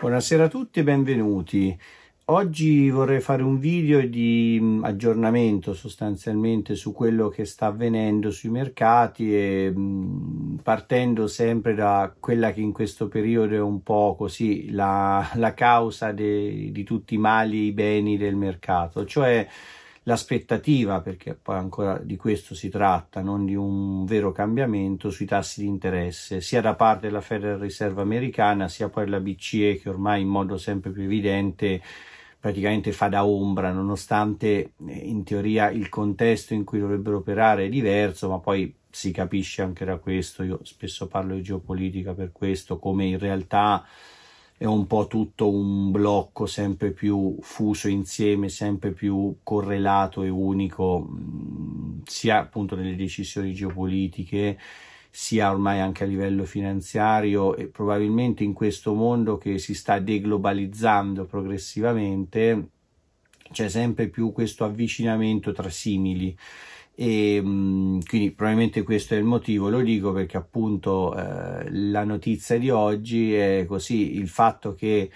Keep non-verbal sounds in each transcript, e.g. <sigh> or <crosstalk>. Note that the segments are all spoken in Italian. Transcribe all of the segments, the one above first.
Buonasera a tutti e benvenuti. Oggi vorrei fare un video di mm, aggiornamento sostanzialmente su quello che sta avvenendo sui mercati e mm, partendo sempre da quella che in questo periodo è un po' così la, la causa de, di tutti i mali e i beni del mercato, cioè l'aspettativa, perché poi ancora di questo si tratta, non di un vero cambiamento sui tassi di interesse, sia da parte della Federal Reserve americana, sia poi della BCE che ormai in modo sempre più evidente praticamente fa da ombra, nonostante eh, in teoria il contesto in cui dovrebbero operare è diverso, ma poi si capisce anche da questo, io spesso parlo di geopolitica per questo, come in realtà è un po' tutto un blocco sempre più fuso insieme, sempre più correlato e unico, mm, sia appunto nelle decisioni geopolitiche, sia ormai anche a livello finanziario e probabilmente in questo mondo che si sta deglobalizzando progressivamente c'è sempre più questo avvicinamento tra simili e ehm, quindi probabilmente questo è il motivo, lo dico perché appunto eh, la notizia di oggi è così, il fatto che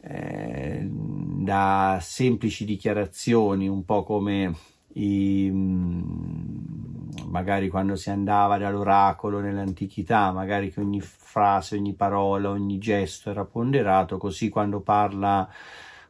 eh, da semplici dichiarazioni, un po' come i, mm, magari quando si andava dall'oracolo nell'antichità, magari che ogni frase, ogni parola, ogni gesto era ponderato, così quando parla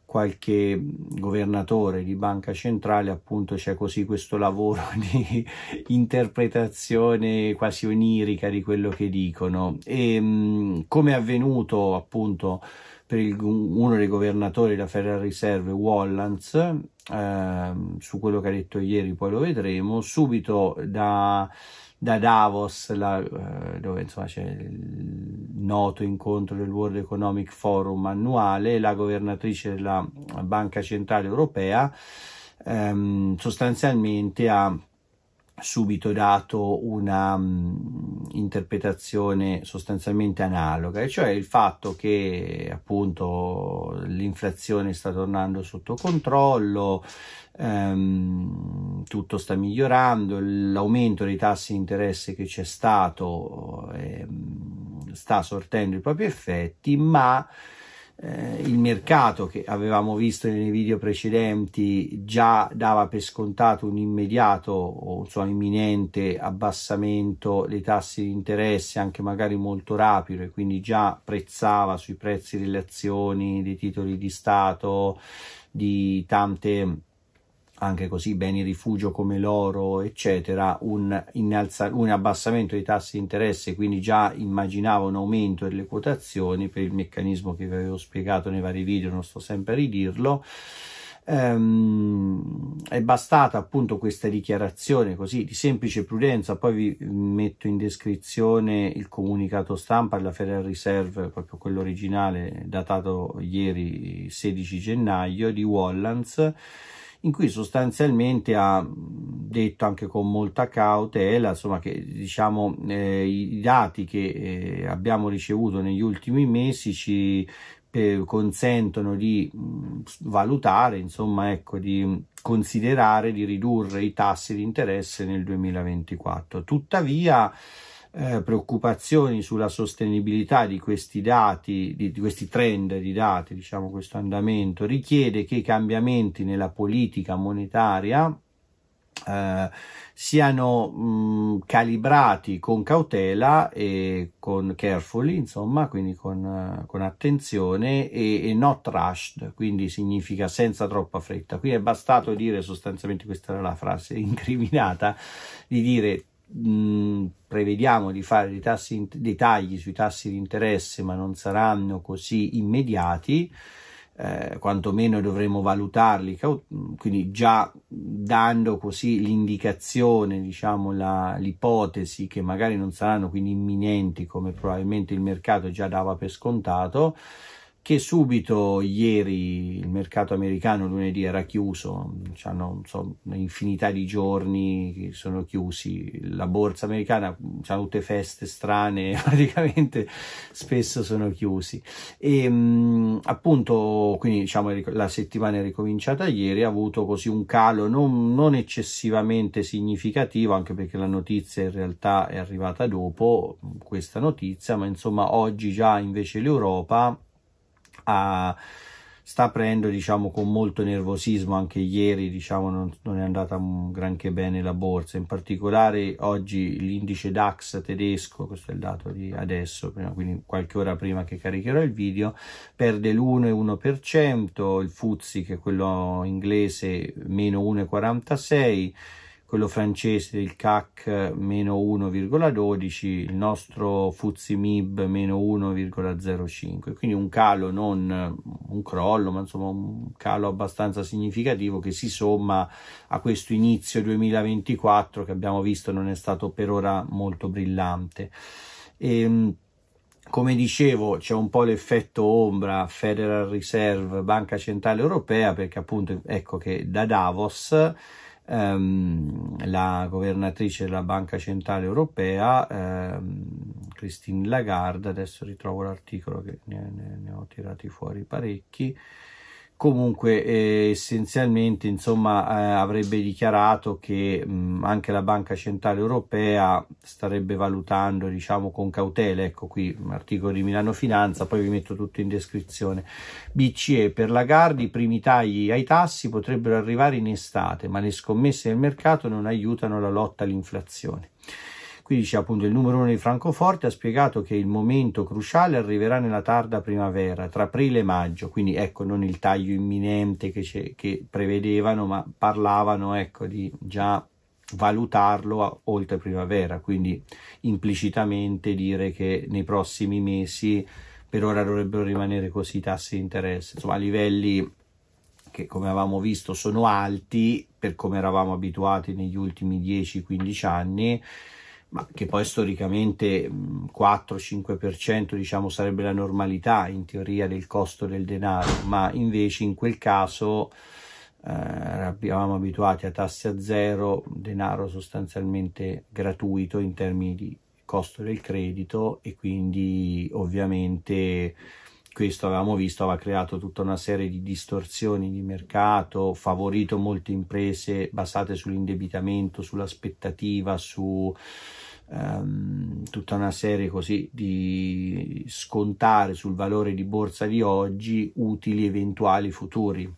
qualche governatore di banca centrale, appunto c'è così questo lavoro <laughs> di interpretazione quasi onirica di quello che dicono. E come è avvenuto appunto per il, uno dei governatori della Federal Reserve, Wallance, eh, su quello che ha detto ieri, poi lo vedremo, subito da da Davos, la, eh, dove insomma c'è il noto incontro del World Economic Forum annuale, la governatrice della Banca Centrale Europea ehm, sostanzialmente ha subito dato una mh, mm, interpretazione sostanzialmente analoga, e cioè il fatto che appunto l'inflazione sta tornando sotto controllo, ehm, tutto sta migliorando, l'aumento dei tassi di interesse che c'è stato ehm, sta sortendo i propri effetti, ma eh, il mercato che avevamo visto nei video precedenti già dava per scontato un immediato o insomma, imminente abbassamento dei tassi di interesse anche magari molto rapido e quindi già prezzava sui prezzi delle azioni, dei titoli di Stato, di tante anche così beni rifugio come l'oro, eccetera, un, innalza, un abbassamento dei tassi di interesse, quindi già immaginavo un aumento delle quotazioni per il meccanismo che vi avevo spiegato nei vari video, non sto sempre a ridirlo. Ehm, è bastata appunto questa dichiarazione così di semplice prudenza, poi vi metto in descrizione il comunicato stampa della Federal Reserve, proprio quello originale datato ieri 16 gennaio di Wallans in cui sostanzialmente ha detto anche con molta cautela insomma, che diciamo, eh, i dati che eh, abbiamo ricevuto negli ultimi mesi ci consentono di valutare, insomma, ecco, di considerare di ridurre i tassi di interesse nel 2024. Tuttavia, eh, preoccupazioni sulla sostenibilità di questi dati, di, di questi trend di dati, diciamo questo andamento, richiede che i cambiamenti nella politica monetaria eh, siano mh, mm, calibrati con cautela e con carefully, insomma, quindi con, eh, con attenzione e, e, not rushed, quindi significa senza troppa fretta. Qui è bastato dire sostanzialmente, questa era la frase <laughs> incriminata, di dire Mm, prevediamo di fare dei, tassi, dei, tagli sui tassi di interesse, ma non saranno così immediati, eh, quantomeno dovremo valutarli, quindi già dando così l'indicazione, diciamo la, l'ipotesi che magari non saranno quindi imminenti come probabilmente il mercato già dava per scontato, che subito ieri il mercato americano lunedì era chiuso, hanno so, infinità di giorni che sono chiusi, la borsa americana ha tutte feste strane, <laughs> praticamente spesso sono chiusi e ehm, mh, appunto quindi diciamo la settimana è ricominciata ieri, ha avuto così un calo non, non eccessivamente significativo anche perché la notizia in realtà è arrivata dopo questa notizia, ma insomma oggi già invece l'Europa a, sta aprendo diciamo con molto nervosismo anche ieri diciamo non, non è andata granché bene la borsa in particolare oggi l'indice DAX tedesco questo è il dato di adesso quindi qualche ora prima che caricherò il video perde l'1,1% il FUZI che è quello inglese meno 1,46 quello francese il CAC meno 1,12, il nostro MIB meno 1,05, quindi un calo, non un crollo, ma insomma un calo abbastanza significativo che si somma a questo inizio 2024 che abbiamo visto non è stato per ora molto brillante. E, ehm, come dicevo c'è un po' l'effetto ombra Federal Reserve, Banca Centrale Europea, perché appunto ecco che da Davos ehm, la governatrice della Banca Centrale Europea, ehm, Christine Lagarde, adesso ritrovo l'articolo che ne, ne, ne ho tirati fuori parecchi, comunque eh, essenzialmente insomma eh, avrebbe dichiarato che mh, mm, anche la banca centrale europea starebbe valutando diciamo con cautela ecco qui un articolo di Milano Finanza poi vi metto tutto in descrizione BCE per la Lagardi i primi tagli ai tassi potrebbero arrivare in estate ma le scommesse del mercato non aiutano la lotta all'inflazione Qui dice appunto il numero uno di Francoforte ha spiegato che il momento cruciale arriverà nella tarda primavera, tra aprile e maggio, quindi ecco non il taglio imminente che, che prevedevano, ma parlavano ecco, di già valutarlo a, oltre primavera, quindi implicitamente dire che nei prossimi mesi per ora dovrebbero rimanere così i tassi di interesse, insomma a livelli che come avevamo visto sono alti per come eravamo abituati negli ultimi 10-15 anni ma che poi storicamente 4-5% diciamo sarebbe la normalità in teoria del costo del denaro, ma invece in quel caso eh, eravamo abituati a tasse a zero, denaro sostanzialmente gratuito in termini di costo del credito e quindi ovviamente questo avevamo visto aveva creato tutta una serie di distorsioni di mercato, favorito molte imprese basate sull'indebitamento, sull'aspettativa, su ehm, tutta una serie così di scontare sul valore di borsa di oggi utili eventuali futuri.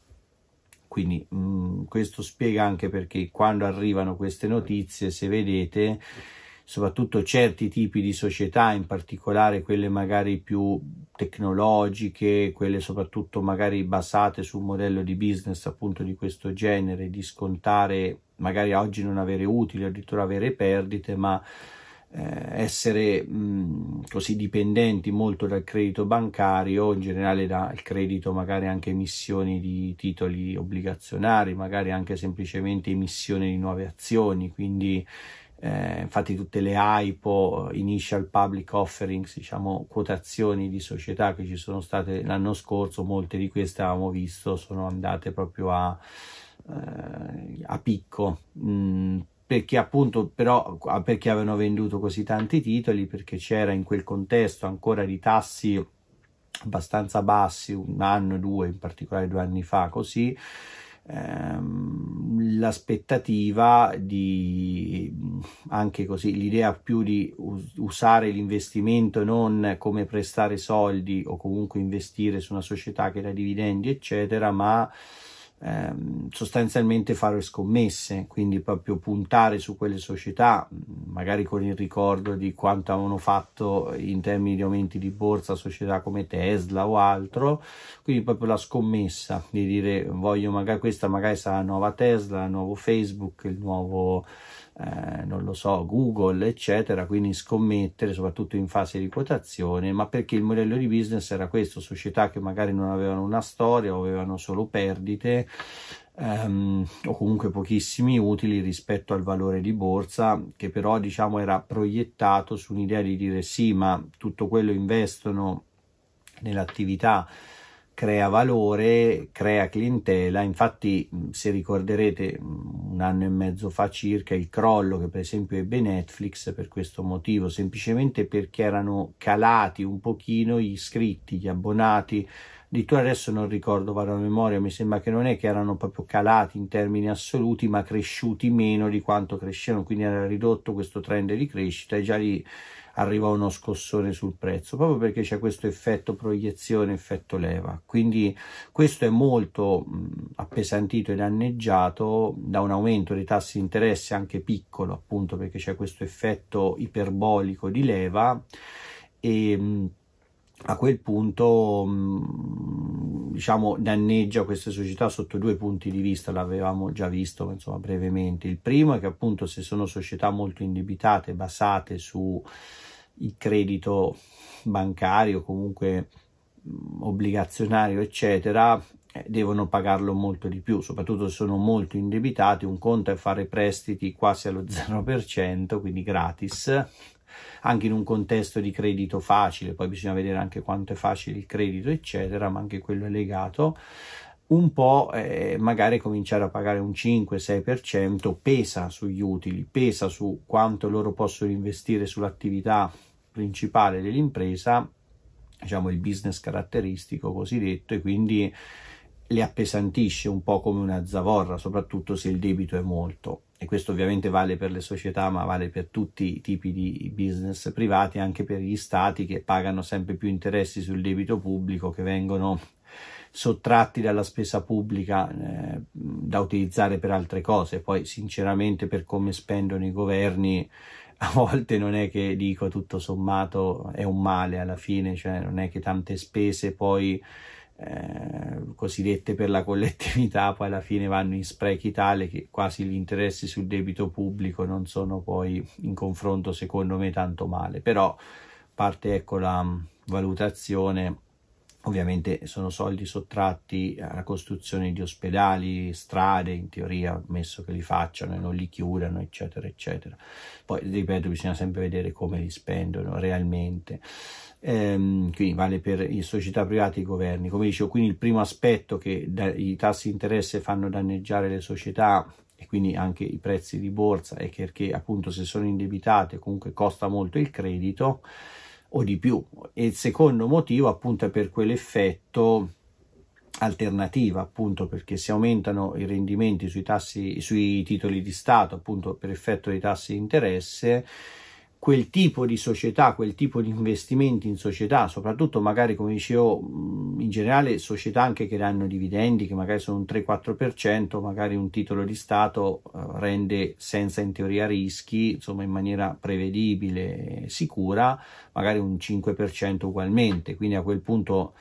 Quindi mh, mm, questo spiega anche perché quando arrivano queste notizie, se vedete, soprattutto certi tipi di società, in particolare quelle magari più tecnologiche, quelle soprattutto magari basate su un modello di business appunto di questo genere, di scontare magari oggi non avere utili, addirittura avere perdite, ma eh, essere mh, così dipendenti molto dal credito bancario, in generale dal credito magari anche emissioni di titoli obbligazionari, magari anche semplicemente emissione di nuove azioni, quindi eh, infatti tutte le AIPO, initial public offerings, diciamo quotazioni di società che ci sono state l'anno scorso, molte di queste avevamo visto sono andate proprio a, eh, a picco. Mm, perché appunto però perché avevano venduto così tanti titoli perché c'era in quel contesto ancora di tassi abbastanza bassi un anno due in particolare due anni fa così ehm, l'aspettativa di anche così l'idea più di usare l'investimento non come prestare soldi o comunque investire su una società che dà dividendi eccetera ma Ehm, sostanzialmente fare scommesse, quindi proprio puntare su quelle società, mm, magari con il ricordo di quanto avevano fatto in termini di aumenti di borsa società come Tesla o altro, quindi proprio la scommessa di dire voglio magari questa, magari sarà la nuova Tesla, il nuovo Facebook, il nuovo eh, non lo so, Google, eccetera, quindi scommettere, soprattutto in fase di quotazione, ma perché il modello di business era questo, società che magari non avevano una storia o avevano solo perdite, Um, o comunque pochissimi utili rispetto al valore di borsa che però diciamo era proiettato su un'idea di dire sì ma tutto quello investono nell'attività crea valore, crea clientela. Infatti, se ricorderete, un anno e mezzo fa circa il crollo che per esempio ebbe Netflix per questo motivo, semplicemente perché erano calati un pochino gli iscritti, gli abbonati addirittura adesso non ricordo, vado a memoria, mi sembra che non è che erano proprio calati in termini assoluti, ma cresciuti meno di quanto crescevano, quindi era ridotto questo trend di crescita e già lì arriva uno scossone sul prezzo, proprio perché c'è questo effetto proiezione, effetto leva. Quindi questo è molto appesantito e danneggiato da un aumento dei tassi di interesse anche piccolo, appunto perché c'è questo effetto iperbolico di leva e a quel punto mm, diciamo danneggia queste società sotto due punti di vista l'avevamo già visto insomma brevemente il primo è che appunto se sono società molto indebitate basate sul credito bancario comunque mm, obbligazionario eccetera eh, devono pagarlo molto di più, soprattutto se sono molto indebitati, un conto è fare prestiti quasi allo 0%, quindi gratis, anche in un contesto di credito facile, poi bisogna vedere anche quanto è facile il credito, eccetera, ma anche quello è legato un po' eh, magari cominciare a pagare un 5-6% pesa sugli utili, pesa su quanto loro possono investire sull'attività principale dell'impresa, diciamo il business caratteristico cosiddetto, e quindi le appesantisce un po' come una zavorra, soprattutto se il debito è molto e questo ovviamente vale per le società ma vale per tutti i tipi di business privati, anche per gli stati che pagano sempre più interessi sul debito pubblico che vengono sottratti dalla spesa pubblica eh, da utilizzare per altre cose. Poi sinceramente per come spendono i governi a volte non è che dico tutto sommato è un male alla fine, cioè non è che tante spese poi eh, cosiddette per la collettività poi alla fine vanno in sprechi tale che quasi gli interessi sul debito pubblico non sono poi in confronto secondo me tanto male però parte ecco la valutazione Ovviamente sono soldi sottratti alla costruzione di ospedali, strade, in teoria, ammesso che li facciano e non li chiudano, eccetera, eccetera. Poi, ripeto, bisogna sempre vedere come li spendono realmente. Ehm, quindi vale per le società private e i governi. Come dicevo, quindi il primo aspetto che da, i tassi di interesse fanno danneggiare le società e quindi anche i prezzi di borsa è che, perché appunto se sono indebitate comunque costa molto il credito o di più. E il secondo motivo appunto è per quell'effetto alternativa appunto perché se aumentano i rendimenti sui tassi sui titoli di stato appunto per effetto dei tassi di interesse quel tipo di società, quel tipo di investimenti in società, soprattutto magari come dicevo in generale società anche che danno dividendi che magari sono un 3-4%, magari un titolo di Stato eh, rende senza in teoria rischi, insomma in maniera prevedibile e sicura, magari un 5% ugualmente, quindi a quel punto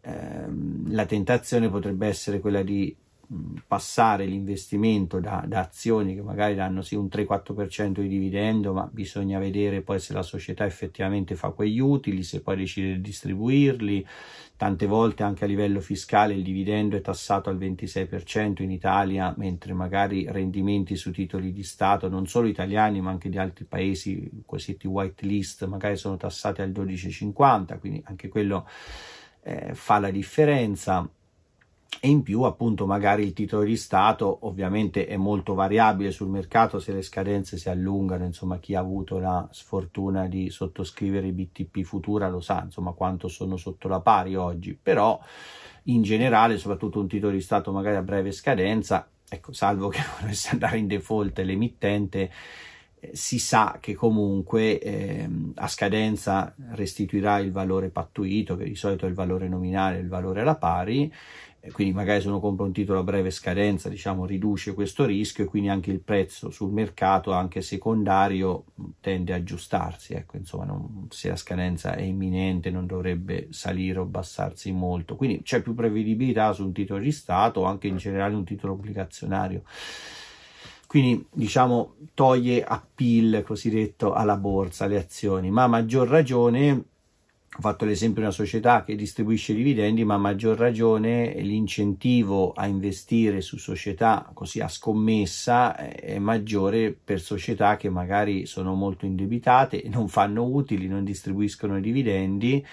ehm, la tentazione potrebbe essere quella di Mm, passare l'investimento da, da, azioni che magari danno sì un 3-4% di dividendo, ma bisogna vedere poi se la società effettivamente fa quegli utili, se poi decide di distribuirli. Tante volte anche a livello fiscale il dividendo è tassato al 26% in Italia, mentre magari rendimenti su titoli di Stato, non solo italiani ma anche di altri paesi, cosiddetti white list, magari sono tassati al 12,50, quindi anche quello eh, fa la differenza e in più appunto magari il titolo di Stato ovviamente è molto variabile sul mercato se le scadenze si allungano, insomma chi ha avuto la sfortuna di sottoscrivere i BTP futura lo sa, insomma quanto sono sotto la pari oggi, però in generale soprattutto un titolo di Stato magari a breve scadenza, ecco salvo che <laughs> volesse andare in default l'emittente eh, si sa che comunque eh, a scadenza restituirà il valore pattuito, che di solito è il valore nominale, il valore alla pari, quindi magari se uno compra un titolo a breve scadenza, diciamo, riduce questo rischio e quindi anche il prezzo sul mercato, anche secondario, tende a aggiustarsi. Ecco, insomma, non, se la scadenza è imminente non dovrebbe salire o abbassarsi molto. Quindi c'è più prevedibilità su un titolo di Stato o anche in generale un titolo obbligazionario. Quindi diciamo toglie appeal cosiddetto alla borsa, alle azioni, ma a maggior ragione ho fatto l'esempio di una società che distribuisce dividendi, ma a maggior ragione l'incentivo a investire su società così a scommessa eh, è maggiore per società che magari sono molto indebitate, non fanno utili, non distribuiscono dividendi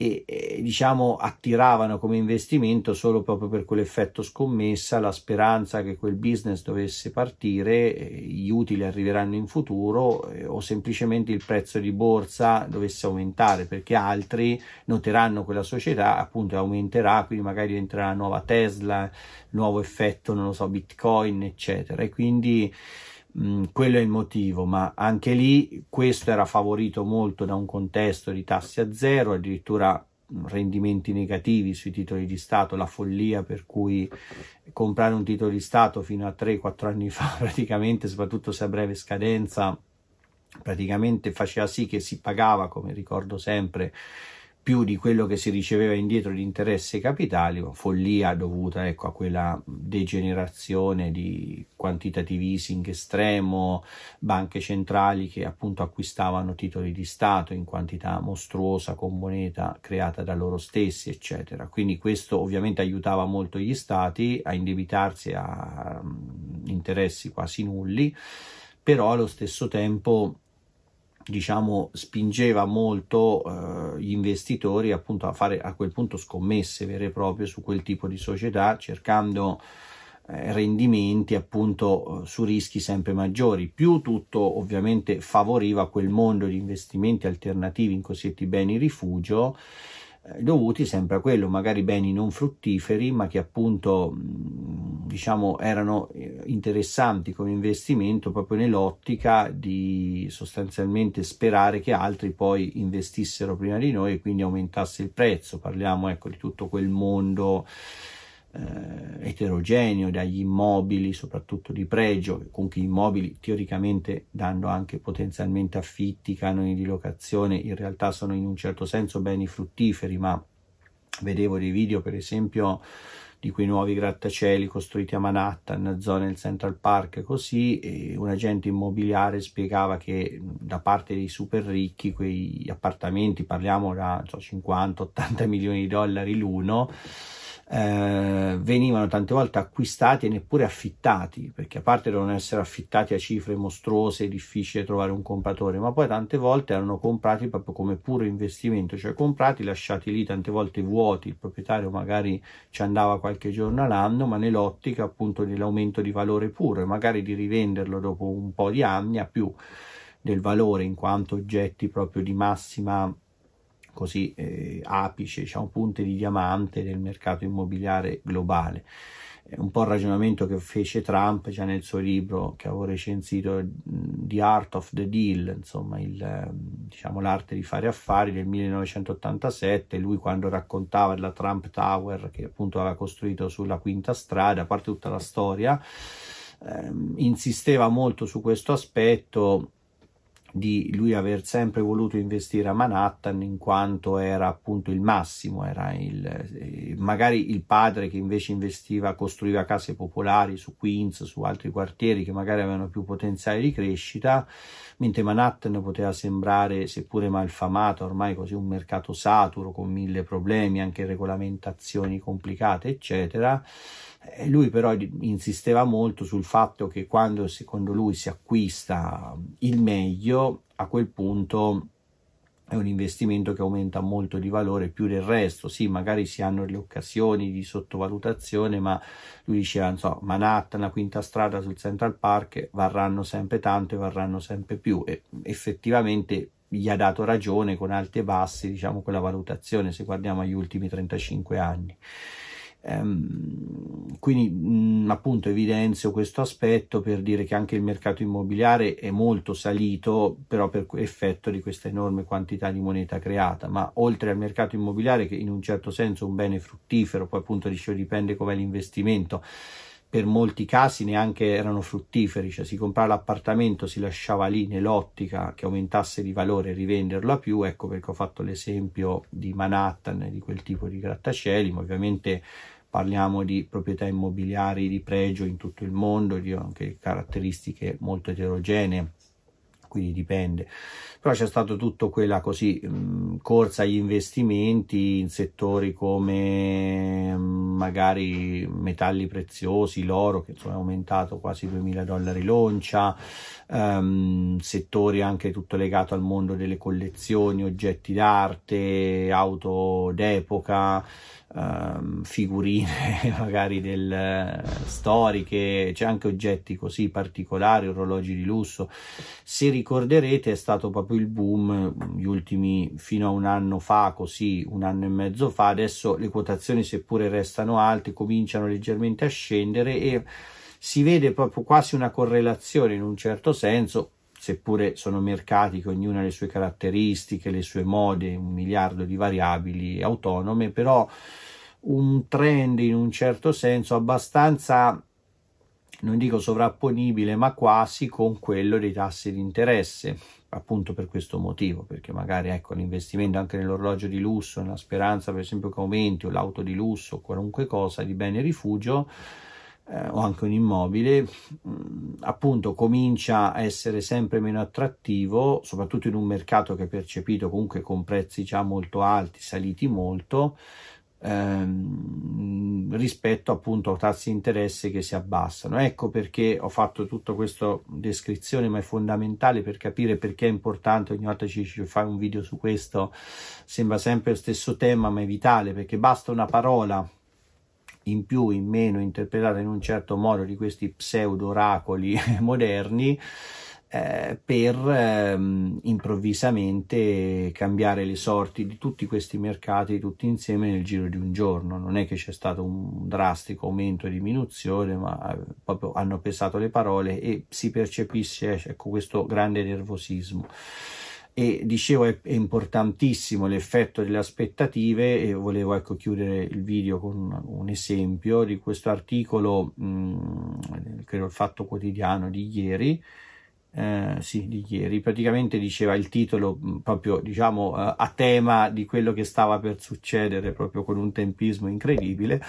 e, e diciamo attiravano come investimento solo proprio per quell'effetto scommessa, la speranza che quel business dovesse partire, eh, gli utili arriveranno in futuro eh, o semplicemente il prezzo di borsa dovesse aumentare perché altri noteranno quella società, appunto aumenterà, quindi magari diventerà nuova Tesla, nuovo effetto, non lo so, Bitcoin, eccetera. E quindi Mm, quello è il motivo, ma anche lì questo era favorito molto da un contesto di tassi a zero, addirittura mm, rendimenti negativi sui titoli di Stato, la follia per cui comprare un titolo di Stato fino a 3-4 anni fa <laughs> praticamente, soprattutto se a breve scadenza, praticamente faceva sì che si pagava, come ricordo sempre, più di quello che si riceveva indietro di interesse capitali, follia dovuta ecco, a quella degenerazione di quantitative easing estremo, banche centrali che appunto acquistavano titoli di Stato in quantità mostruosa con moneta creata da loro stessi, eccetera. Quindi questo ovviamente aiutava molto gli Stati a indebitarsi a mm, interessi quasi nulli, però allo stesso tempo diciamo spingeva molto eh, gli investitori appunto a fare a quel punto scommesse vere e proprie su quel tipo di società cercando eh, rendimenti appunto eh, su rischi sempre maggiori più tutto ovviamente favoriva quel mondo di investimenti alternativi in cosiddetti beni rifugio eh, dovuti sempre a quello, magari beni non fruttiferi, ma che appunto mm, diciamo erano eh, interessanti come investimento proprio nell'ottica di sostanzialmente sperare che altri poi investissero prima di noi e quindi aumentasse il prezzo. Parliamo ecco di tutto quel mondo eh, eterogeneo, dagli immobili soprattutto di pregio, comunque immobili teoricamente danno anche potenzialmente affitti, canoni di locazione, in realtà sono in un certo senso beni fruttiferi, ma vedevo dei video per esempio di quei nuovi grattacieli costruiti a Manhattan, zone del Central Park, così un agente immobiliare spiegava che da parte dei super ricchi quei appartamenti, parliamo da so, 50-80 <laughs> milioni di dollari l'uno, eh, venivano tante volte acquistati e neppure affittati, perché a parte devono essere affittati a cifre mostruose, difficile trovare un compratore, ma poi tante volte erano comprati proprio come puro investimento, cioè comprati, lasciati lì tante volte vuoti, il proprietario magari ci andava qualche giorno all'anno, ma nell'ottica appunto dell'aumento di valore puro e magari di rivenderlo dopo un po' di anni a più del valore in quanto oggetti proprio di massima così eh, apice, diciamo, punte di diamante del mercato immobiliare globale. un po' il ragionamento che fece Trump già nel suo libro che avevo recensito, eh, The Art of the Deal, insomma, il, ehm, diciamo, l'arte di fare affari del 1987, lui quando raccontava della Trump Tower che appunto aveva costruito sulla quinta strada, a parte tutta la storia, eh, insisteva molto su questo aspetto di lui aver sempre voluto investire a Manhattan in quanto era appunto il massimo, era il, eh, magari il padre che invece investiva, costruiva case popolari su Queens, su altri quartieri che magari avevano più potenziale di crescita, mentre Manhattan poteva sembrare, seppure malfamato, ormai così un mercato saturo con mille problemi, anche regolamentazioni complicate, eccetera eh, lui però insisteva molto sul fatto che quando secondo lui si acquista il meglio, a quel punto è un investimento che aumenta molto di valore più del resto. Sì, magari si hanno le occasioni di sottovalutazione, ma lui diceva, so, Manhattan, la quinta strada sul Central Park varranno sempre tanto e varranno sempre più. E effettivamente gli ha dato ragione con alti e bassi, diciamo, quella valutazione, se guardiamo agli ultimi 35 anni. Ehm, quindi mh, mm, appunto evidenzio questo aspetto per dire che anche il mercato immobiliare è molto salito però per effetto di questa enorme quantità di moneta creata ma oltre al mercato immobiliare che in un certo senso è un bene fruttifero poi appunto dipende com'è l'investimento per molti casi neanche erano fruttiferi, cioè si comprava l'appartamento, si lasciava lì nell'ottica che aumentasse di valore e rivenderlo a più, ecco perché ho fatto l'esempio di Manhattan di quel tipo di grattacieli, ma ovviamente parliamo di proprietà immobiliari di pregio in tutto il mondo, di anche caratteristiche molto eterogenee quindi dipende. Però c'è stata tutta quella così, mh, corsa agli investimenti in settori come mh, magari metalli preziosi, l'oro che insomma, è aumentato quasi 2.000 dollari l'oncia, um, settori anche tutto legato al mondo delle collezioni, oggetti d'arte, auto d'epoca, um, figurine <laughs> magari del, storiche, c'è anche oggetti così particolari, orologi di lusso. Se ricorderete è stato proprio il boom gli ultimi fino a un anno fa, così un anno e mezzo fa, adesso le quotazioni seppure restano alte cominciano leggermente a scendere e si vede proprio quasi una correlazione in un certo senso seppure sono mercati che ognuno ha le sue caratteristiche, le sue mode, un miliardo di variabili autonome, però un trend in un certo senso abbastanza non dico sovrapponibile, ma quasi con quello dei tassi di interesse, appunto per questo motivo, perché magari ecco, l'investimento anche nell'orologio di lusso, nella speranza per esempio che aumenti o l'auto di lusso, o qualunque cosa di bene rifugio, eh, o anche un immobile mh, mm, appunto comincia a essere sempre meno attrattivo soprattutto in un mercato che è percepito comunque con prezzi già molto alti saliti molto ehm, rispetto appunto a tassi di interesse che si abbassano ecco perché ho fatto tutta questa descrizione ma è fondamentale per capire perché è importante ogni volta ci, ci fai un video su questo sembra sempre lo stesso tema ma è vitale perché basta una parola in più, in meno, interpretata in un certo modo di questi pseudo-oracoli <laughs> moderni, eh, per ehm, improvvisamente cambiare le sorti di tutti questi mercati tutti insieme nel giro di un giorno. Non è che c'è stato un drastico aumento e diminuzione, ma eh, proprio hanno pesato le parole e si percepisce ecco, questo grande nervosismo e dicevo è, è importantissimo l'effetto delle aspettative e volevo ecco chiudere il video con un, un esempio di questo articolo mh, mm, credo il fatto quotidiano di ieri eh, sì, di ieri, praticamente diceva il titolo mm, proprio diciamo eh, a tema di quello che stava per succedere proprio con un tempismo incredibile.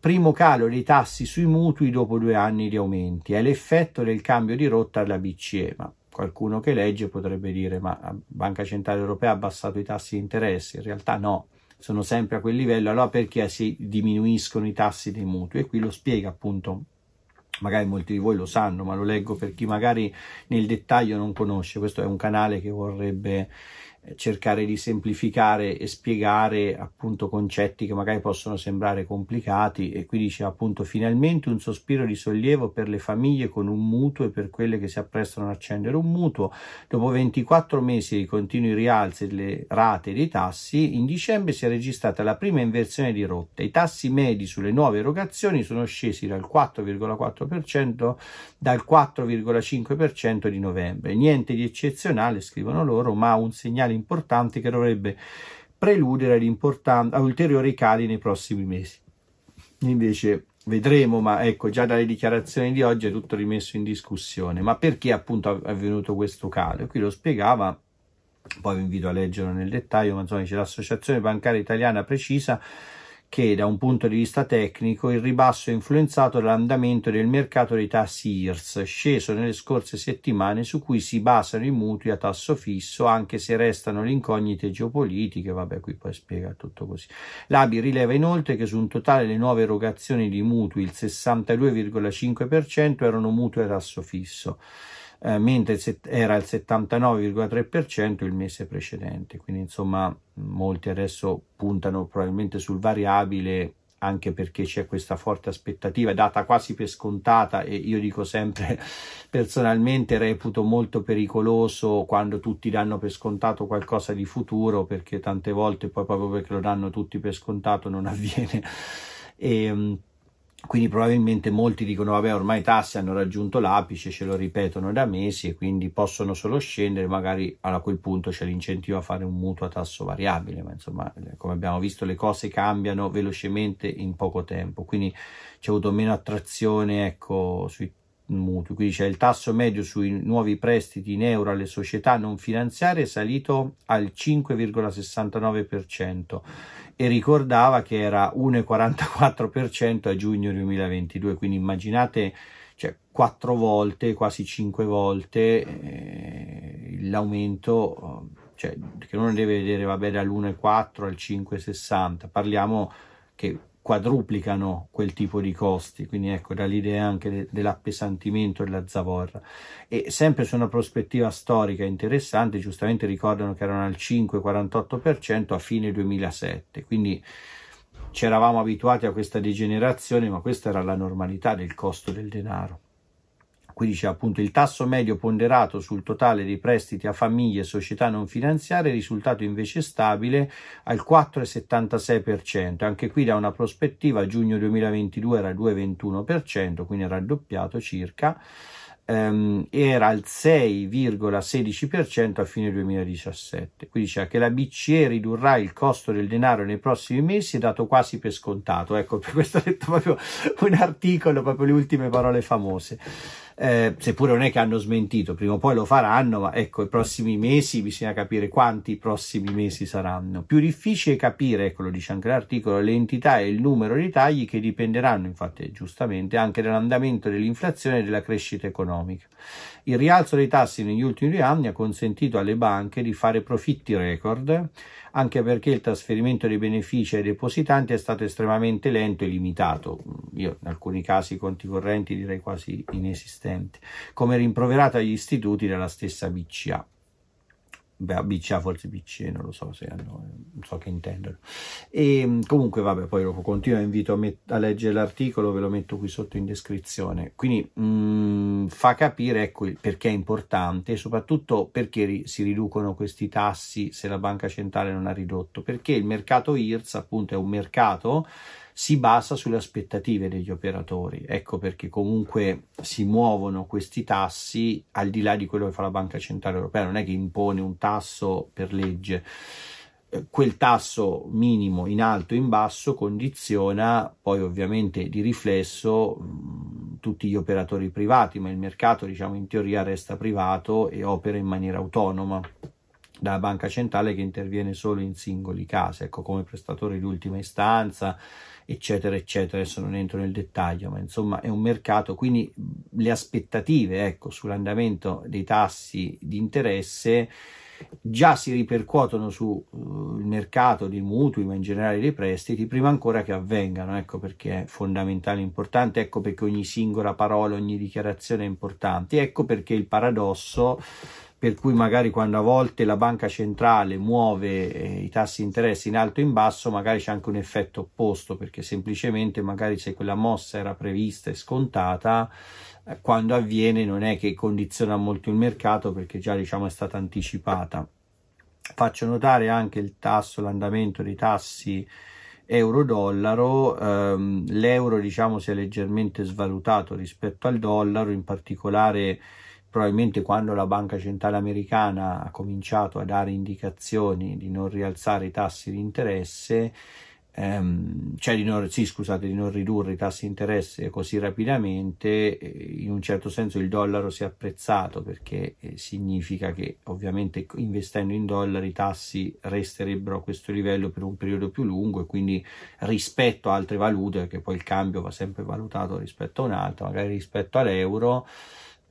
Primo calo dei tassi sui mutui dopo due anni di aumenti, è l'effetto del cambio di rotta alla BCE, ma Qualcuno che legge potrebbe dire ma la Banca Centrale Europea ha abbassato i tassi di interesse, in realtà no, sono sempre a quel livello, allora perché si diminuiscono i tassi dei mutui? E qui lo spiega appunto, magari molti di voi lo sanno, ma lo leggo per chi magari nel dettaglio non conosce, questo è un canale che vorrebbe eh, cercare di semplificare e spiegare appunto concetti che magari possono sembrare complicati e qui dice appunto finalmente un sospiro di sollievo per le famiglie con un mutuo e per quelle che si apprestano ad accendere un mutuo dopo 24 mesi di continui rialzi delle rate dei tassi in dicembre si è registrata la prima inversione di rotta i tassi medi sulle nuove erogazioni sono scesi dal 4,4% dal 4,5% di novembre niente di eccezionale scrivono loro ma un segnale segnale importante che dovrebbe preludere ad, ulteriori cali nei prossimi mesi. Invece vedremo, ma ecco già dalle dichiarazioni di oggi è tutto rimesso in discussione. Ma perché appunto è avvenuto questo calo? Qui lo spiegava poi vi invito a leggerlo nel dettaglio, ma insomma dice l'associazione bancaria italiana precisa che da un punto di vista tecnico il ribasso è influenzato dall'andamento del mercato dei tassi IRS, sceso nelle scorse settimane su cui si basano i mutui a tasso fisso, anche se restano le incognite geopolitiche, vabbè qui poi spiega tutto così. L'ABI rileva inoltre che su un totale delle nuove erogazioni di mutui il 62,5% erano mutui a tasso fisso. Eh, mentre era il 79,3% il mese precedente. Quindi insomma molti adesso puntano probabilmente sul variabile anche perché c'è questa forte aspettativa data quasi per scontata e io dico sempre <laughs> personalmente reputo molto pericoloso quando tutti danno per scontato qualcosa di futuro perché tante volte poi proprio perché lo danno tutti per scontato non <laughs> avviene e ehm, quindi probabilmente molti dicono vabbè ormai i tassi hanno raggiunto l'apice, ce lo ripetono da mesi e quindi possono solo scendere, magari a quel punto c'è l'incentivo a fare un mutuo a tasso variabile, ma insomma eh, come abbiamo visto le cose cambiano velocemente in poco tempo, quindi c'è avuto meno attrazione ecco, sui mutui, quindi c'è il tasso medio sui nuovi prestiti in euro alle società non finanziarie è salito al 5,69% e ricordava che era 1,44% a giugno 2022, quindi immaginate cioè, 4 volte, quasi 5 volte eh, l'aumento, cioè, che uno deve vedere va bene all'1,4 al 5,60, parliamo che quadruplicano quel tipo di costi, quindi ecco da l'idea anche dell'appesantimento della zavorra. E sempre su una prospettiva storica interessante, giustamente ricordano che erano al 5-48% a fine 2007, quindi ci eravamo abituati a questa degenerazione, ma questa era la normalità del costo del denaro qui dice appunto il tasso medio ponderato sul totale dei prestiti a famiglie e società non finanziarie è risultato invece stabile al 4,76%, anche qui da una prospettiva giugno 2022 era 2,21%, quindi raddoppiato circa, ehm, era al 6,16% a fine 2017. Qui dice che la BCE ridurrà il costo del denaro nei prossimi mesi è dato quasi per scontato. Ecco, per <laughs> questo ho detto proprio un articolo, proprio le ultime parole famose eh, seppure non è che hanno smentito, prima o poi lo faranno, ma ecco, i prossimi mesi bisogna capire quanti prossimi mesi saranno. Più difficile capire, ecco lo dice anche l'articolo, l'entità e il numero di tagli che dipenderanno, infatti giustamente, anche dall'andamento dell'inflazione e della crescita economica. Il rialzo dei tassi negli ultimi due anni ha consentito alle banche di fare profitti record, anche perché il trasferimento dei benefici ai depositanti è stato estremamente lento e limitato, io in alcuni casi i conti correnti direi quasi inesistenti, come rimproverato agli istituti dalla stessa BCA beh, BCA forse PC, non lo so se hanno, eh, non so che intendono. E mm, comunque vabbè, poi lo continuo, invito a, a leggere l'articolo, ve lo metto qui sotto in descrizione. Quindi mh, mm, fa capire ecco, perché è importante e soprattutto perché ri si riducono questi tassi se la banca centrale non ha ridotto, perché il mercato IRS appunto è un mercato si basa sulle aspettative degli operatori. Ecco perché comunque si muovono questi tassi al di là di quello che fa la Banca Centrale Europea, non è che impone un tasso per legge. Eh, quel tasso minimo in alto e in basso condiziona poi ovviamente di riflesso mm, tutti gli operatori privati, ma il mercato diciamo in teoria resta privato e opera in maniera autonoma dalla banca centrale che interviene solo in singoli casi, ecco come prestatore di ultima istanza, eccetera, eccetera. Adesso non entro nel dettaglio, ma insomma è un mercato, quindi le aspettative ecco, sull'andamento dei tassi di interesse già si ripercuotono sul eh, mercato dei mutui, ma in generale dei prestiti, prima ancora che avvengano, ecco perché è fondamentale, importante, ecco perché ogni singola parola, ogni dichiarazione è importante, ecco perché il paradosso per cui magari quando a volte la banca centrale muove eh, i tassi di interesse in alto e in basso, magari c'è anche un effetto opposto, perché semplicemente magari se quella mossa era prevista e scontata, eh, quando avviene non è che condiziona molto il mercato perché già diciamo è stata anticipata. Faccio notare anche il tasso, l'andamento dei tassi euro-dollaro, ehm, l'euro diciamo si è leggermente svalutato rispetto al dollaro, in particolare probabilmente quando la Banca Centrale Americana ha cominciato a dare indicazioni di non rialzare i tassi di interesse, ehm, cioè di non, sì, scusate, di non ridurre i tassi di interesse così rapidamente, eh, in un certo senso il dollaro si è apprezzato perché eh, significa che ovviamente investendo in dollari i tassi resterebbero a questo livello per un periodo più lungo e quindi rispetto a altre valute, perché poi il cambio va sempre valutato rispetto a un'altra, magari rispetto all'euro,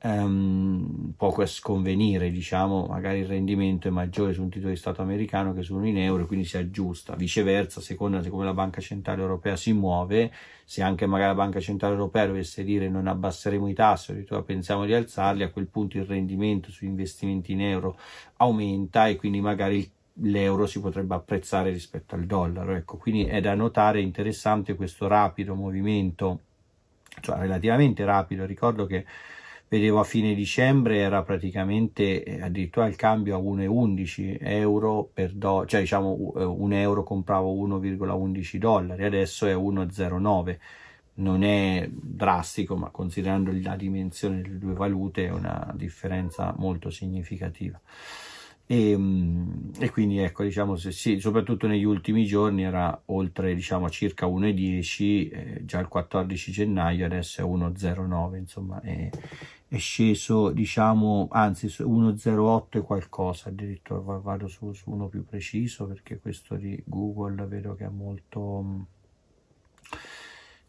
um, ehm, poco sconvenire, diciamo, magari il rendimento è maggiore su un titolo di Stato americano che su uno in euro, quindi si aggiusta. Viceversa, secondo come la Banca Centrale Europea si muove, se anche magari la Banca Centrale Europea dovesse dire non abbasseremo i tassi, addirittura pensiamo di alzarli, a quel punto il rendimento su investimenti in euro aumenta e quindi magari il l'euro si potrebbe apprezzare rispetto al dollaro. Ecco, quindi è da notare interessante questo rapido movimento, cioè relativamente rapido. Ricordo che vedevo a fine dicembre era praticamente eh, addirittura il cambio a 1,11 euro per dollaro, cioè diciamo eh, un euro compravo 1,11 dollari, adesso è 1,09. Non è drastico, ma considerando la dimensione delle due valute è una differenza molto significativa. E, ehm, e, quindi ecco diciamo se sì soprattutto negli ultimi giorni era oltre diciamo circa 1,10 eh, già il 14 gennaio adesso è 1,09 insomma è, è sceso diciamo anzi 108 e qualcosa addirittura vado su, su uno più preciso perché questo di google vedo che è molto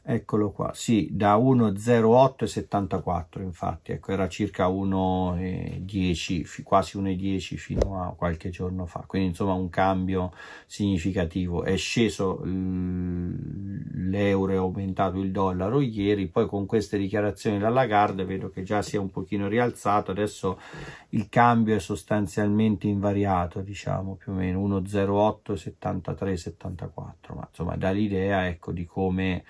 eccolo qua, sì, da 1,0874 infatti, ecco, era circa 1,10, quasi 1,10 fino a qualche giorno fa, quindi insomma un cambio significativo, è sceso l'euro, è aumentato il dollaro ieri, poi con queste dichiarazioni dalla Lagarde vedo che già si è un pochino rialzato, adesso il cambio è sostanzialmente invariato, diciamo più o meno 1,0873,74, ma insomma dà l'idea ecco di come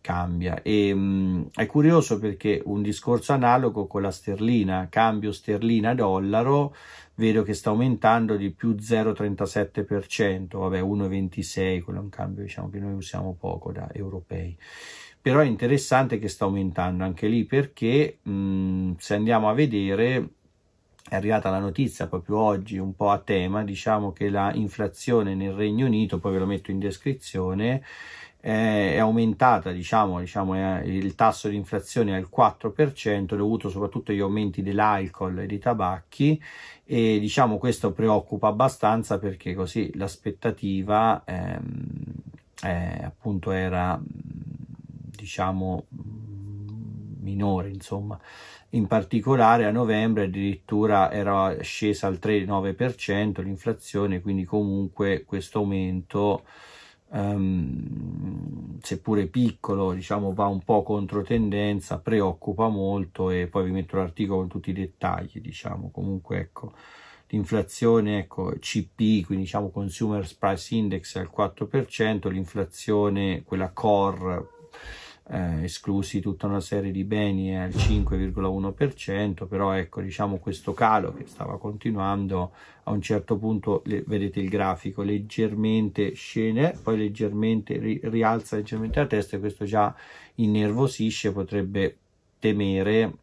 cambia. E, mh, mm, è curioso perché un discorso analogo con la sterlina, cambio sterlina-dollaro, vedo che sta aumentando di più 0,37%, vabbè 1,26, quello è un cambio diciamo che noi usiamo poco da europei. Però è interessante che sta aumentando anche lì perché mh, mm, se andiamo a vedere è arrivata la notizia proprio oggi un po' a tema, diciamo che la inflazione nel Regno Unito, poi ve lo metto in descrizione, è aumentata, diciamo, diciamo è, il tasso di inflazione al 4% dovuto soprattutto agli aumenti dell'alcol e dei tabacchi e diciamo questo preoccupa abbastanza perché così l'aspettativa ehm, eh, appunto era diciamo minore insomma in particolare a novembre addirittura era scesa al 3,9% l'inflazione quindi comunque questo aumento Um, seppure piccolo, diciamo, va un po' contro tendenza, preoccupa molto e poi vi metto l'articolo con tutti i dettagli, diciamo, comunque ecco, l'inflazione, ecco, CP, quindi diciamo Consumer Price Index al 4%, l'inflazione, quella core eh, esclusi tutta una serie di beni eh, al 5,1%, però ecco diciamo questo calo che stava continuando a un certo punto le, vedete il grafico leggermente scende, poi leggermente ri, rialza leggermente la testa e questo già innervosisce, potrebbe temere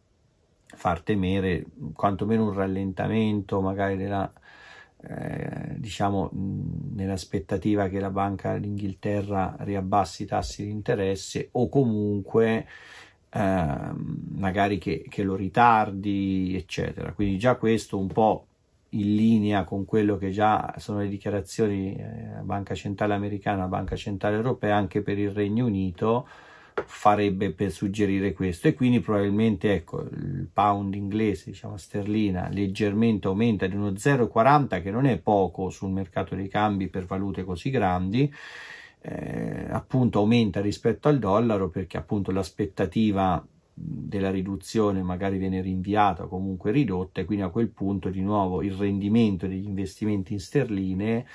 far temere quantomeno un rallentamento magari della eh, diciamo nell'aspettativa che la Banca d'Inghilterra riabbassi i tassi di interesse o comunque eh, magari che, che lo ritardi, eccetera. Quindi già questo un po' in linea con quello che già sono le dichiarazioni eh, Banca Centrale Americana, Banca Centrale Europea anche per il Regno Unito, farebbe per suggerire questo e quindi probabilmente ecco il pound inglese diciamo sterlina leggermente aumenta di uno 0,40 che non è poco sul mercato dei cambi per valute così grandi eh, appunto aumenta rispetto al dollaro perché appunto l'aspettativa della riduzione magari viene rinviata o comunque ridotta e quindi a quel punto di nuovo il rendimento degli investimenti in sterline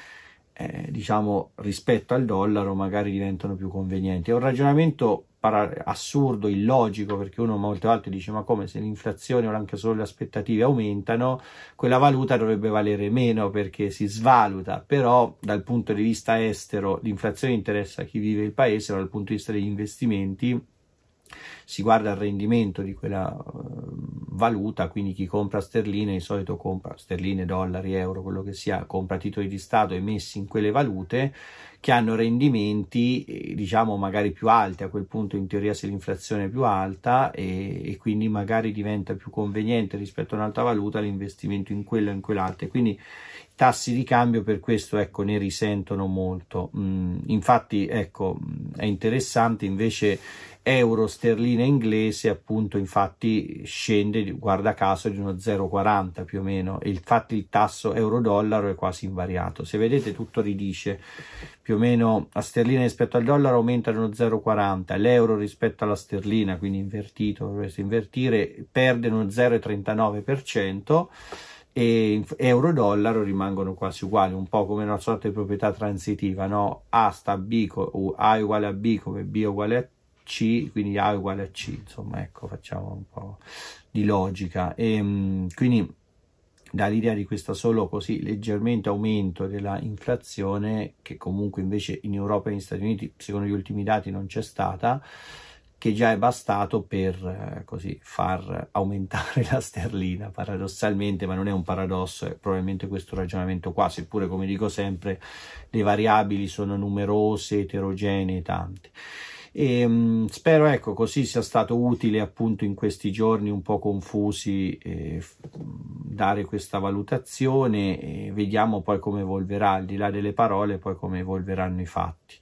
eh, diciamo rispetto al dollaro magari diventano più convenienti è un ragionamento para- assurdo, illogico, perché uno molte volte dice ma come se l'inflazione o anche solo le aspettative aumentano, quella valuta dovrebbe valere meno perché si svaluta, però dal punto di vista estero l'inflazione interessa chi vive il paese, ma dal punto di vista degli investimenti si guarda il rendimento di quella ehm, valuta, quindi chi compra sterline di solito compra sterline, dollari, euro, quello che sia, compra titoli di Stato emessi in quelle valute che hanno rendimenti eh, diciamo magari più alti, a quel punto in teoria se l'inflazione è più alta e, e quindi magari diventa più conveniente rispetto a un'altra valuta l'investimento in quella o in quell'altra. Quindi i tassi di cambio per questo ecco, ne risentono molto. Mm, infatti ecco, mm, è interessante invece euro sterlina inglese appunto infatti scende guarda caso di uno 0,40 più o meno infatti il tasso euro dollaro è quasi invariato se vedete tutto ridice più o meno a sterlina rispetto al dollaro aumenta dello 0,40, l'euro rispetto alla sterlina, quindi invertito, dovreste invertire, perde uno 0,39% e euro-dollaro rimangono quasi uguali, un po' come una sorta di proprietà transitiva, no? A sta a B, A uguale a B come B uguale a C, quindi A uguale a C, insomma, ecco, facciamo un po' di logica. E, ehm, quindi dall'idea di questo solo così leggermente aumento della inflazione che comunque invece in Europa e negli Stati Uniti secondo gli ultimi dati non c'è stata che già è bastato per eh, così far aumentare <laughs> la sterlina paradossalmente ma non è un paradosso è probabilmente questo ragionamento qua seppure come dico sempre le variabili sono numerose eterogenee tante e, ehm, mh, spero ecco, così sia stato utile appunto in questi giorni un po' confusi eh, dare questa valutazione e vediamo poi come evolverà, al di là delle parole, poi come evolveranno i fatti.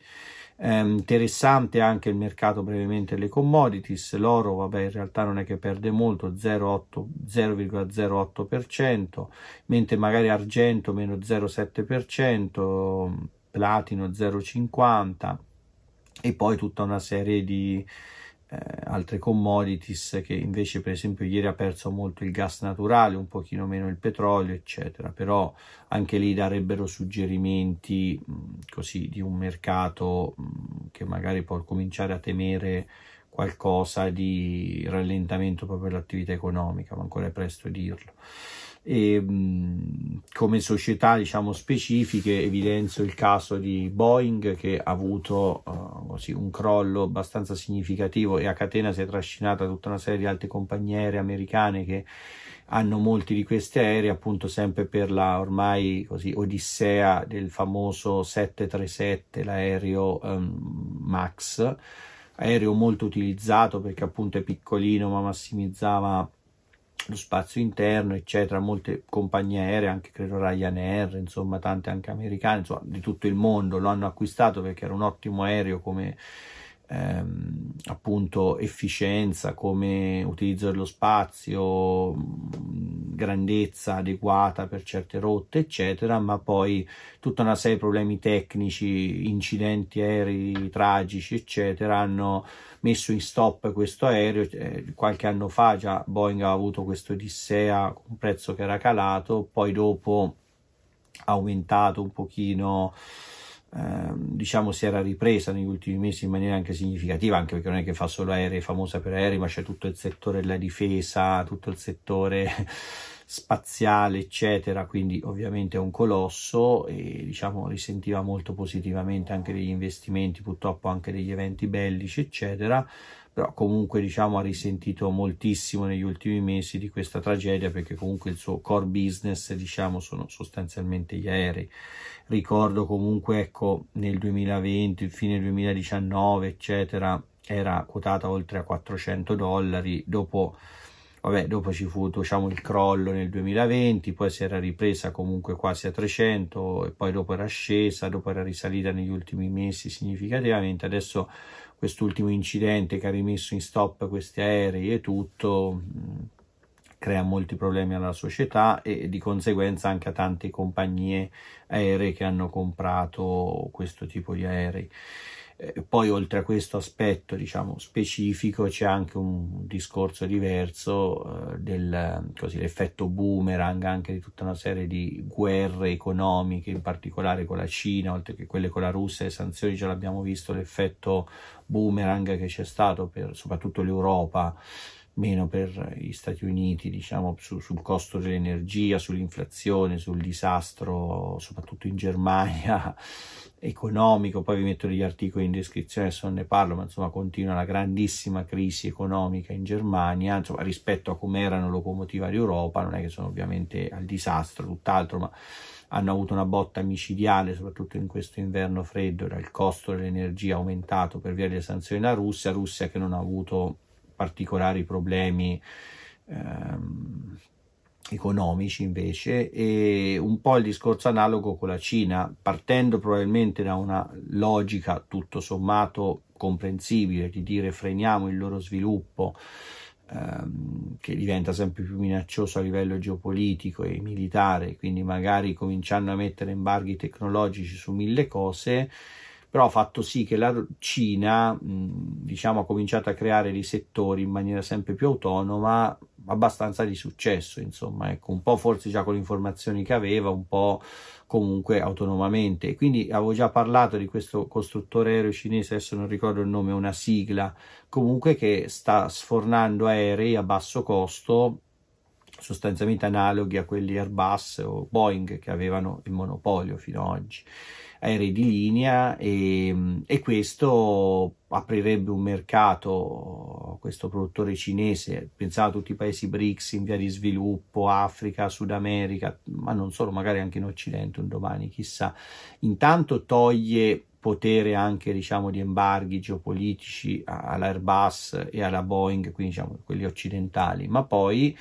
Eh, interessante anche il mercato brevemente le commodities, l'oro vabbè in realtà non è che perde molto, 0,08%, mentre magari argento meno 0,7%, platino 0,50%, e poi tutta una serie di eh, altre commodities che invece per esempio ieri ha perso molto il gas naturale, un pochino meno il petrolio eccetera, però anche lì darebbero suggerimenti mh, così di un mercato mh, che magari può cominciare a temere qualcosa di rallentamento proprio dell'attività economica, ma ancora è presto dirlo. E, ehm, come società diciamo, specifiche evidenzio il caso di Boeing che ha avuto uh, così, un crollo abbastanza significativo e a catena si è trascinata tutta una serie di altre compagnie aeree americane che hanno molti di questi aerei appunto sempre per la ormai così, odissea del famoso 737 l'aereo um, Max aereo molto utilizzato perché appunto è piccolino ma massimizzava lo spazio interno, eccetera, molte compagnie aeree, anche credo Ryanair, insomma, tante anche americane, insomma, di tutto il mondo lo hanno acquistato perché era un ottimo aereo come ehm, appunto efficienza, come utilizzo dello spazio, grandezza adeguata per certe rotte, eccetera, ma poi tutta una serie di problemi tecnici, incidenti aerei tragici, eccetera, hanno messo in stop questo aereo. Eh, qualche anno fa già Boeing aveva avuto questo Odissea, con un prezzo che era calato, poi dopo ha aumentato un pochino ehm, diciamo si era ripresa negli ultimi mesi in maniera anche significativa anche perché non è che fa solo aerei, famosa per aerei ma c'è tutto il settore della difesa tutto il settore spaziale, eccetera, quindi ovviamente è un colosso e diciamo risentiva molto positivamente anche degli investimenti, purtroppo anche degli eventi bellici, eccetera, però comunque diciamo ha risentito moltissimo negli ultimi mesi di questa tragedia perché comunque il suo core business diciamo sono sostanzialmente gli aerei ricordo comunque ecco nel 2020 fine 2019 eccetera era quotata oltre a 400 dollari dopo Vabbè, dopo ci fu diciamo, il crollo nel 2020, poi si era ripresa comunque quasi a 300 e poi dopo era scesa, dopo era risalita negli ultimi mesi significativamente. Adesso quest'ultimo incidente che ha rimesso in stop questi aerei e tutto mh, mm, crea molti problemi alla società e di conseguenza anche a tante compagnie aeree che hanno comprato questo tipo di aerei. Eh, poi oltre a questo aspetto diciamo, specifico c'è anche un discorso diverso eh, dell'effetto boomerang anche di tutta una serie di guerre economiche, in particolare con la Cina, oltre che quelle con la Russia, le sanzioni già l'abbiamo visto, l'effetto boomerang che c'è stato per soprattutto l'Europa meno per gli Stati Uniti, diciamo, su, sul costo dell'energia, sull'inflazione, sul disastro, soprattutto in Germania, economico, poi vi metto degli articoli in descrizione se non ne parlo, ma insomma continua la grandissima crisi economica in Germania, insomma rispetto a come erano locomotiva d'Europa, non è che sono ovviamente al disastro, tutt'altro, ma hanno avuto una botta micidiale, soprattutto in questo inverno freddo, dal costo dell'energia aumentato per via delle sanzioni alla Russia, Russia che non ha avuto particolari problemi ehm, economici invece e un po' il discorso analogo con la Cina, partendo probabilmente da una logica tutto sommato comprensibile di dire freniamo il loro sviluppo ehm, che diventa sempre più minaccioso a livello geopolitico e militare, quindi magari cominciando a mettere embarghi tecnologici su mille cose però ha fatto sì che la Cina diciamo, ha cominciato a creare dei settori in maniera sempre più autonoma, abbastanza di successo, insomma, ecco, un po' forse già con le informazioni che aveva, un po' comunque autonomamente. quindi avevo già parlato di questo costruttore aereo cinese, adesso non ricordo il nome, una sigla, comunque che sta sfornando aerei a basso costo sostanzialmente analoghi a quelli Airbus o Boeing che avevano il monopolio fino ad oggi aerei di linea e, ehm, e, questo aprirebbe un mercato, a questo produttore cinese, pensate a tutti i paesi BRICS in via di sviluppo, Africa, Sud America, ma non solo, magari anche in Occidente un domani, chissà. Intanto toglie potere anche diciamo, di embarghi geopolitici all'Airbus e alla Boeing, quindi diciamo quelli occidentali, ma poi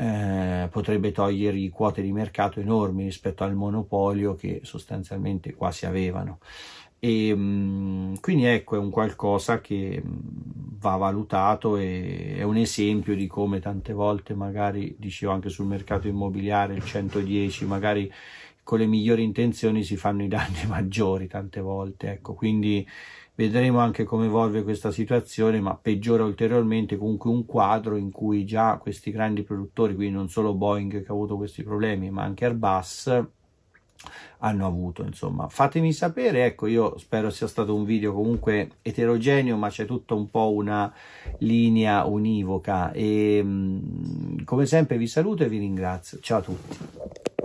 eh, potrebbe togliergli quote di mercato enormi rispetto al monopolio che sostanzialmente quasi avevano. E, ehm, mh, quindi ecco è un qualcosa che mh, mm, va valutato e è un esempio di come tante volte magari dicevo anche sul mercato immobiliare il 110 magari con le migliori intenzioni si fanno i danni <laughs> maggiori tante volte ecco quindi Vedremo anche come evolve questa situazione, ma peggiora ulteriormente comunque un quadro in cui già questi grandi produttori, quindi non solo Boeing che ha avuto questi problemi, ma anche Airbus, hanno avuto insomma fatemi sapere ecco io spero sia stato un video comunque eterogeneo ma c'è tutta un po' una linea univoca e ehm, come sempre vi saluto e vi ringrazio ciao a tutti